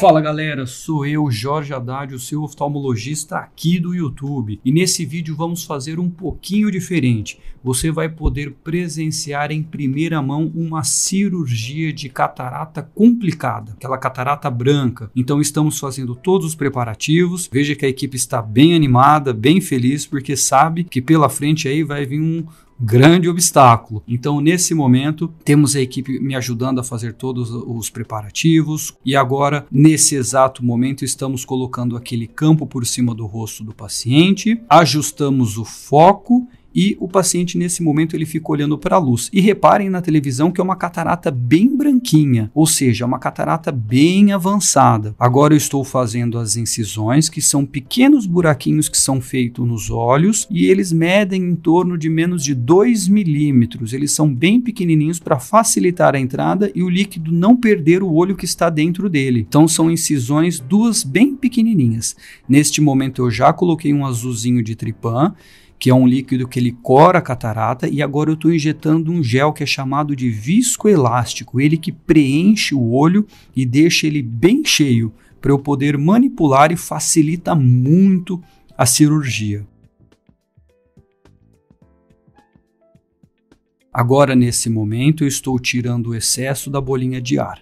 Fala galera, sou eu, Jorge Haddad, o seu oftalmologista aqui do YouTube. E nesse vídeo vamos fazer um pouquinho diferente. Você vai poder presenciar em primeira mão uma cirurgia de catarata complicada, aquela catarata branca. Então estamos fazendo todos os preparativos. Veja que a equipe está bem animada, bem feliz, porque sabe que pela frente aí vai vir um, grande obstáculo. Então, nesse momento, temos a equipe me ajudando a fazer todos os preparativos e agora, nesse exato momento, estamos colocando aquele campo por cima do rosto do paciente, ajustamos o foco e o paciente nesse momento ele fica olhando para a luz. E reparem na televisão que é uma catarata bem branquinha, ou seja, é uma catarata bem avançada. Agora eu estou fazendo as incisões, que são pequenos buraquinhos que são feitos nos olhos e eles medem em torno de menos de 2 milímetros. Eles são bem pequenininhos para facilitar a entrada e o líquido não perder o olho que está dentro dele. Então são incisões duas bem pequenininhas. Neste momento eu já coloquei um azulzinho de tripã que é um líquido que ele cora a catarata, e agora eu estou injetando um gel que é chamado de viscoelástico, ele que preenche o olho e deixa ele bem cheio para eu poder manipular e facilita muito a cirurgia. Agora, nesse momento, eu estou tirando o excesso da bolinha de ar.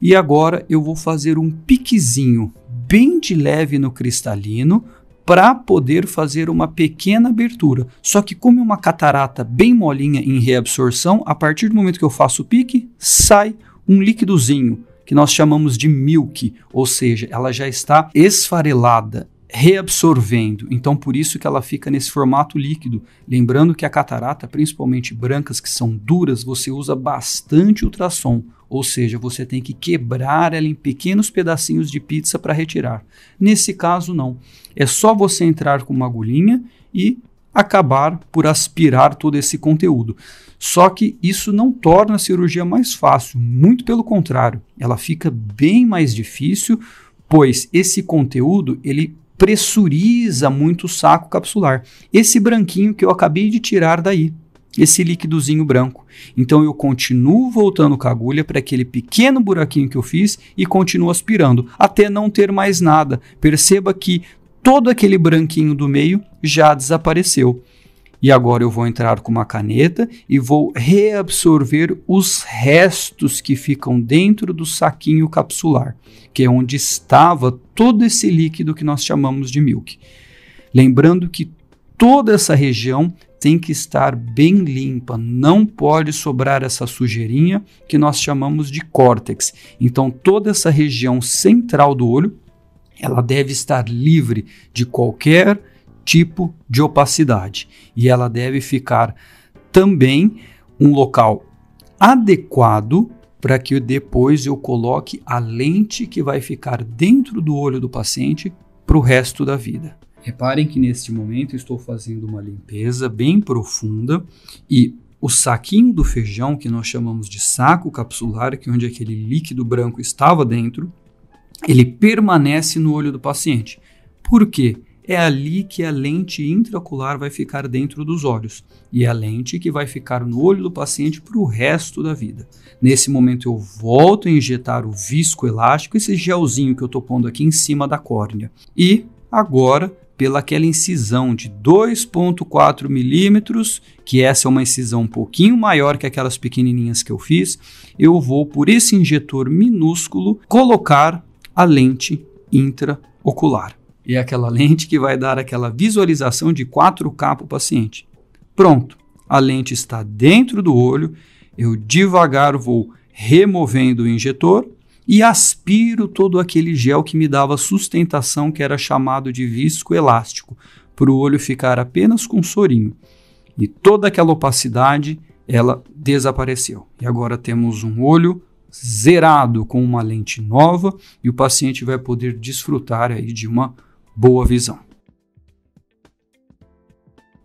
E agora eu vou fazer um piquezinho bem de leve no cristalino para poder fazer uma pequena abertura. Só que como é uma catarata bem molinha em reabsorção, a partir do momento que eu faço o pique, sai um líquidozinho que nós chamamos de milk, ou seja, ela já está esfarelada, reabsorvendo. Então, por isso que ela fica nesse formato líquido. Lembrando que a catarata, principalmente brancas que são duras, você usa bastante ultrassom, ou seja, você tem que quebrar ela em pequenos pedacinhos de pizza para retirar. Nesse caso, não. É só você entrar com uma agulhinha e acabar por aspirar todo esse conteúdo. Só que isso não torna a cirurgia mais fácil, muito pelo contrário, ela fica bem mais difícil, pois esse conteúdo ele pressuriza muito o saco capsular. Esse branquinho que eu acabei de tirar daí, esse líquidozinho branco. Então eu continuo voltando com a agulha para aquele pequeno buraquinho que eu fiz e continuo aspirando até não ter mais nada. Perceba que todo aquele branquinho do meio já desapareceu. E agora eu vou entrar com uma caneta e vou reabsorver os restos que ficam dentro do saquinho capsular, que é onde estava todo esse líquido que nós chamamos de milk. Lembrando que toda essa região tem que estar bem limpa, não pode sobrar essa sujeirinha que nós chamamos de córtex. Então, toda essa região central do olho, ela deve estar livre de qualquer tipo de opacidade e ela deve ficar também um local adequado para que depois eu coloque a lente que vai ficar dentro do olho do paciente para o resto da vida. Reparem que neste momento estou fazendo uma limpeza bem profunda e o saquinho do feijão, que nós chamamos de saco capsular, que é onde aquele líquido branco estava dentro, ele permanece no olho do paciente. Por quê? é ali que a lente intraocular vai ficar dentro dos olhos e é a lente que vai ficar no olho do paciente para o resto da vida. Nesse momento eu volto a injetar o viscoelástico, esse gelzinho que eu estou pondo aqui em cima da córnea. E agora pelaquela incisão de 2,4 milímetros, que essa é uma incisão um pouquinho maior que aquelas pequenininhas que eu fiz, eu vou, por esse injetor minúsculo, colocar a lente intraocular. E é aquela lente que vai dar aquela visualização de 4K para o paciente. Pronto, a lente está dentro do olho, eu devagar vou removendo o injetor e aspiro todo aquele gel que me dava sustentação, que era chamado de viscoelástico, para o olho ficar apenas com um sorinho. E toda aquela opacidade, ela desapareceu. E agora temos um olho zerado com uma lente nova e o paciente vai poder desfrutar aí de uma boa visão.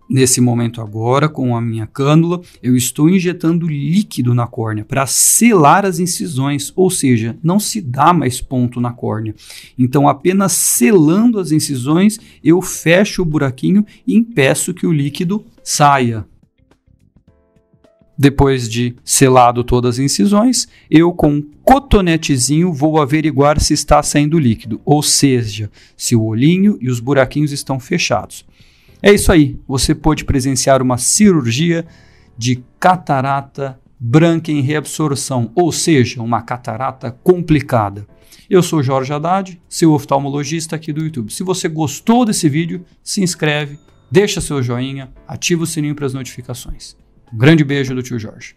Nesse momento agora, com a minha cânula, eu estou injetando líquido na córnea para selar as incisões, ou seja, não se dá mais ponto na córnea. Então, apenas selando as incisões, eu fecho o buraquinho e impeço que o líquido saia. Depois de selado todas as incisões, eu com um cotonetezinho vou averiguar se está saindo líquido, ou seja, se o olhinho e os buraquinhos estão fechados. É isso aí, você pôde presenciar uma cirurgia de catarata branca em reabsorção, ou seja, uma catarata complicada. Eu sou Jorge Haddad, seu oftalmologista aqui do YouTube. Se você gostou desse vídeo, se inscreve, deixa seu joinha, ativa o sininho para as notificações. Um grande beijo do tio Jorge.